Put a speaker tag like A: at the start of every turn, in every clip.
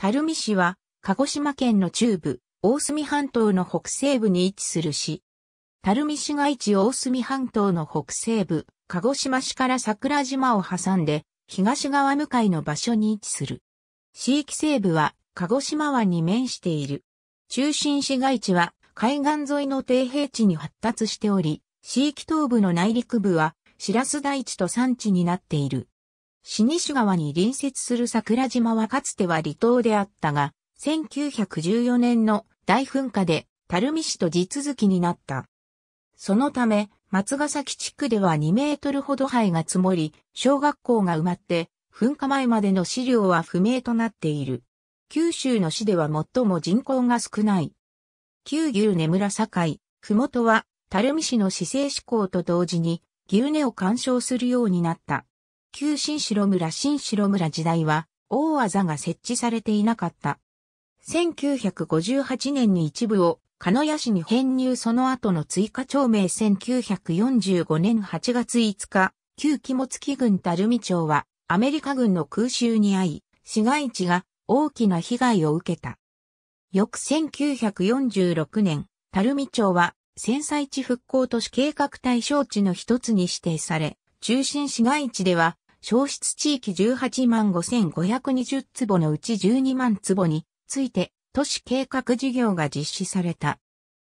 A: 垂水市は、鹿児島県の中部、大隅半島の北西部に位置する市。垂水市街地大隅半島の北西部、鹿児島市から桜島を挟んで、東側向かいの場所に位置する。市域西部は、鹿児島湾に面している。中心市街地は、海岸沿いの低平地に発達しており、市域東部の内陸部は、白洲台地と山地になっている。死西川に隣接する桜島はかつては離島であったが、1914年の大噴火で、垂水市と地続きになった。そのため、松ヶ崎地区では2メートルほど灰が積もり、小学校が埋まって、噴火前までの資料は不明となっている。九州の市では最も人口が少ない。旧牛根村境、ふもとは、垂水市の市政志向と同時に、牛根を干渉するようになった。旧新城村新城村時代は、大技が設置されていなかった。1958年に一部を、鹿屋市に編入その後の追加町名1945年8月5日、旧肝付郡垂水町は、アメリカ軍の空襲に遭い、市街地が大きな被害を受けた。翌1946年、垂水町は、戦災地復興都市計画対象地の一つに指定され、中心市街地では、消失地域18万5520坪のうち12万坪について都市計画事業が実施された。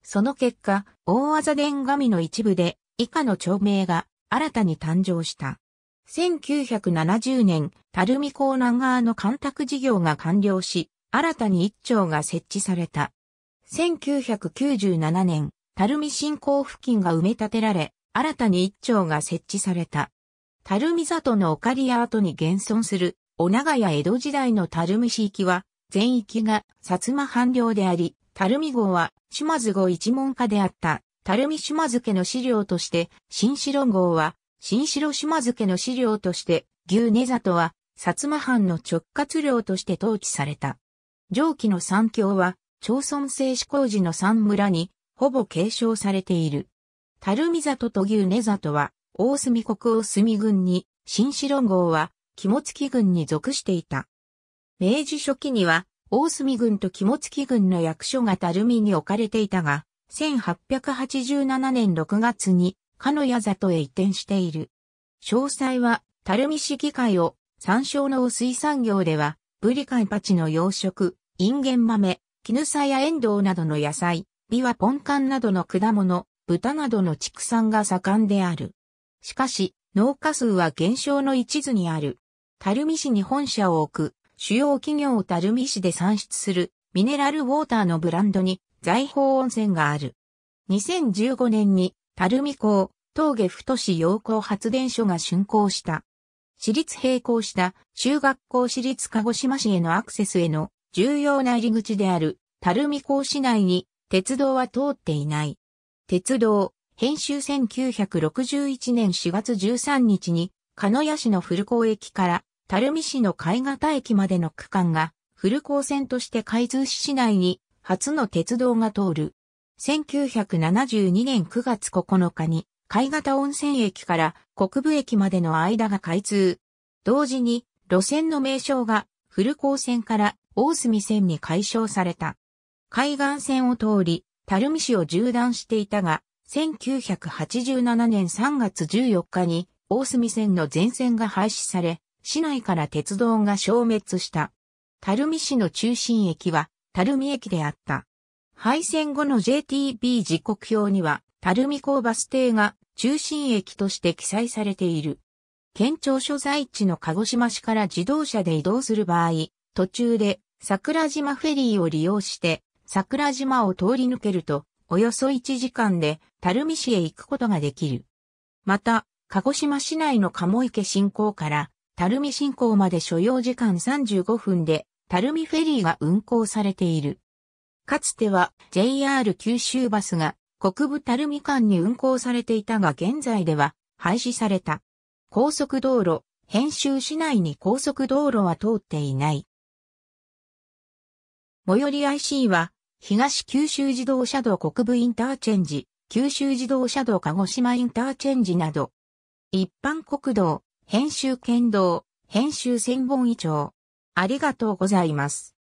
A: その結果、大技殿神の一部で以下の町名が新たに誕生した。1970年、垂水港南側の干拓事業が完了し、新たに一丁が設置された。1997年、垂水新港付近が埋め立てられ、新たに一丁が設置された。垂水里のオカリア跡に現存する、お長屋江戸時代の垂水市域は、全域が薩摩藩領であり、垂水号は島津号一門家であった、垂水島津家の資料として、新城号は、新城島津家の資料として、牛根里は、薩摩藩の直轄領として統治された。上記の三教は、町村制施工時の三村に、ほぼ継承されている。樽見里と牛根里は、大隅国大隅軍に、新城号は、肝付軍に属していた。明治初期には、大隅軍と肝付軍の役所が樽見に置かれていたが、1887年6月に、かのや里へ移転している。詳細は、樽見市議会を、山椒農水産業では、ブリカンパチの養殖、インゲン豆、絹さやエンドウなどの野菜、ビワポンカンなどの果物、豚などの畜産が盛んである。しかし、農家数は減少の一途にある。垂水市に本社を置く、主要企業を垂水市で産出する、ミネラルウォーターのブランドに、財宝温泉がある。2015年に、垂水港、峠太市陽光発電所が竣工した。私立並行した中学校私立鹿児島市へのアクセスへの重要な入り口である、垂水港市内に鉄道は通っていない。鉄道、編集1961年4月13日に、鹿屋市の古港駅から、垂水市の貝型駅までの区間が、古港線として海津市内に、初の鉄道が通る。1972年9月9日に、貝型温泉駅から国分駅までの間が開通。同時に、路線の名称が、古港線から大隅線に改称された。海岸線を通り、垂水市を縦断していたが、1987年3月14日に大隅線の全線が廃止され、市内から鉄道が消滅した。垂水市の中心駅は垂水駅であった。廃線後の JTB 時刻表には、垂水港バス停が中心駅として記載されている。県庁所在地の鹿児島市から自動車で移動する場合、途中で桜島フェリーを利用して桜島を通り抜けると、およそ1時間で、垂水市へ行くことができる。また、鹿児島市内の鴨池新港から、垂水新港まで所要時間35分で、垂水フェリーが運行されている。かつては JR 九州バスが国部垂水間に運行されていたが現在では廃止された。高速道路、編集市内に高速道路は通っていない。最寄り IC は東九州自動車道国部インターチェンジ、九州自動車道鹿児島インターチェンジなど、一般国道、編集県道、編集千本以上。ありがとうございます。